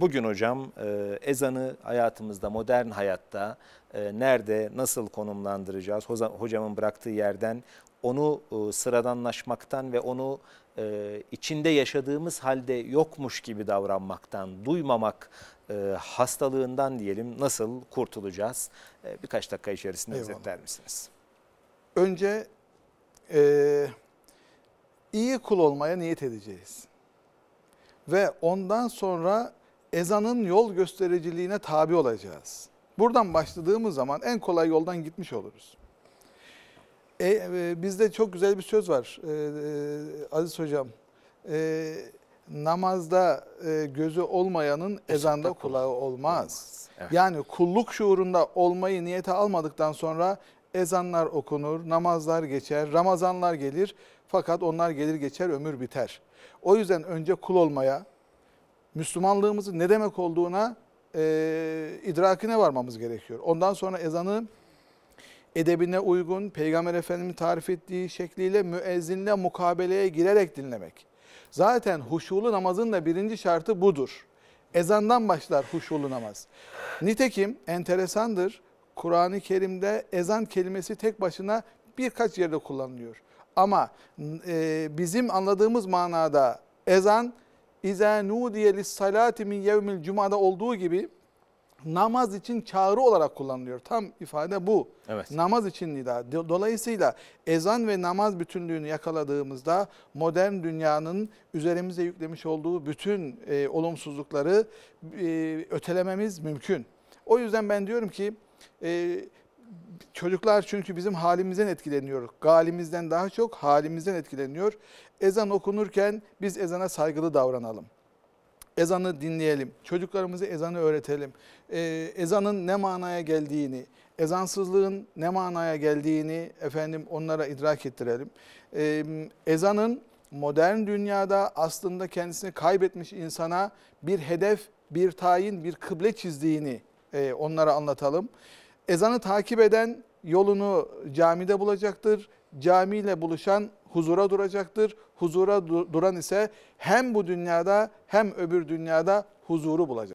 Bugün hocam e, ezanı hayatımızda, modern hayatta e, nerede, nasıl konumlandıracağız? Hocamın bıraktığı yerden onu e, sıradanlaşmaktan ve onu içinde yaşadığımız halde yokmuş gibi davranmaktan, duymamak hastalığından diyelim nasıl kurtulacağız? Birkaç dakika içerisinde Eyvallah. özetler misiniz? Önce e, iyi kul olmaya niyet edeceğiz. Ve ondan sonra ezanın yol göstericiliğine tabi olacağız. Buradan başladığımız zaman en kolay yoldan gitmiş oluruz. E, e, bizde çok güzel bir söz var e, e, Aziz Hocam. E, namazda e, gözü olmayanın ezanda kulağı olmaz. Evet. Yani kulluk şuurunda olmayı niyete almadıktan sonra ezanlar okunur, namazlar geçer, Ramazanlar gelir. Fakat onlar gelir geçer ömür biter. O yüzden önce kul olmaya, Müslümanlığımızın ne demek olduğuna e, idrakine varmamız gerekiyor. Ondan sonra ezanı edebine uygun, Peygamber Efendimiz'in tarif ettiği şekliyle müezzinle mukabeleye girerek dinlemek. Zaten huşulu namazın da birinci şartı budur. Ezandan başlar huşulu namaz. Nitekim enteresandır. Kur'an-ı Kerim'de ezan kelimesi tek başına birkaç yerde kullanılıyor. Ama e, bizim anladığımız manada ezan İza nudiye salati min yevmil cumada olduğu gibi namaz için çağrı olarak kullanılıyor. Tam ifade bu. Evet. Namaz için nida. Dolayısıyla ezan ve namaz bütünlüğünü yakaladığımızda modern dünyanın üzerimize yüklemiş olduğu bütün e, olumsuzlukları e, ötelememiz mümkün. O yüzden ben diyorum ki e, Çocuklar çünkü bizim halimizden etkileniyor. Galimizden daha çok halimizden etkileniyor. Ezan okunurken biz ezana saygılı davranalım ezanı dinleyelim. Çocuklarımızı ezanı öğretelim. Ee, ezanın ne manaya geldiğini, ezansızlığın ne manaya geldiğini efendim onlara idrak ettirelim. Ee, ezanın modern dünyada aslında kendisini kaybetmiş insana bir hedef, bir tayin, bir kıble çizdiğini e, onlara anlatalım. Ezanı takip eden yolunu camide bulacaktır. Camiyle buluşan huzura duracaktır. Huzura duran ise hem bu dünyada hem öbür dünyada huzuru bulacak.